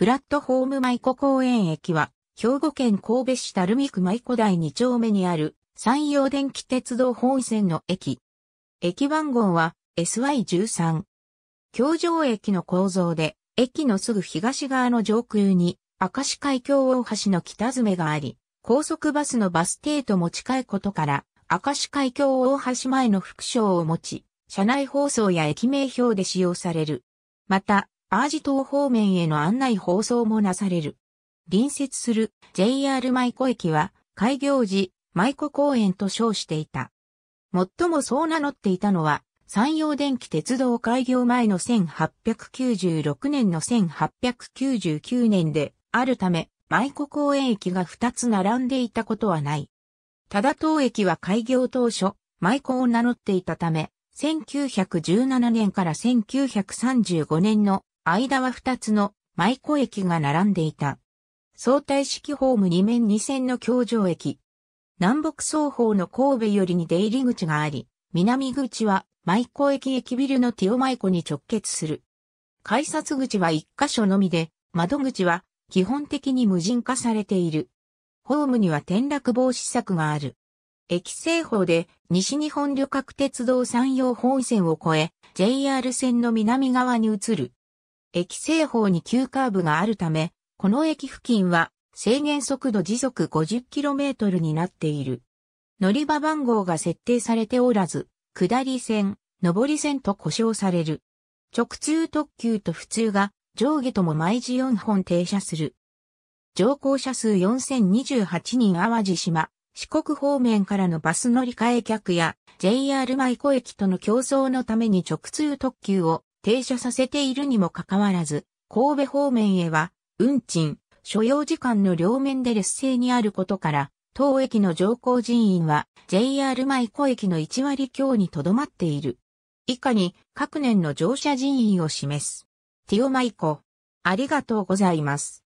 プラットホーム舞子公園駅は、兵庫県神戸市垂水区舞子台2丁目にある、山陽電気鉄道本線の駅。駅番号は SY13。京城駅の構造で、駅のすぐ東側の上空に、明石海峡大橋の北詰があり、高速バスのバス停とも近いことから、明石海峡大橋前の副章を持ち、車内放送や駅名表で使用される。また、アージ島方面への案内放送もなされる。隣接する JR 舞子駅は開業時舞子公園と称していた。最もそう名乗っていたのは山陽電気鉄道開業前の1896年の1899年であるため舞子公園駅が2つ並んでいたことはない。ただ東駅は開業当初舞子を名乗っていたため1917年から1935年の間は2つの舞子駅が並んでいた。相対式ホーム2面2線の橋上駅。南北双方の神戸よりに出入り口があり、南口は舞子駅駅ビルのティオ舞子に直結する。改札口は1箇所のみで、窓口は基本的に無人化されている。ホームには転落防止策がある。駅西方で西日本旅客鉄道山陽本線を越え、JR 線の南側に移る。駅西方に急カーブがあるため、この駅付近は制限速度時速 50km になっている。乗り場番号が設定されておらず、下り線、上り線と呼称される。直通特急と普通が上下とも毎時4本停車する。乗降者数4028人淡路島、四国方面からのバス乗り換え客や JR 舞子駅との競争のために直通特急を停車させているにもかかわらず、神戸方面へは、運賃、所要時間の両面で劣勢にあることから、当駅の乗降人員は JR 舞子駅の1割強にとどまっている。以下に各年の乗車人員を示す。ティオ舞子、ありがとうございます。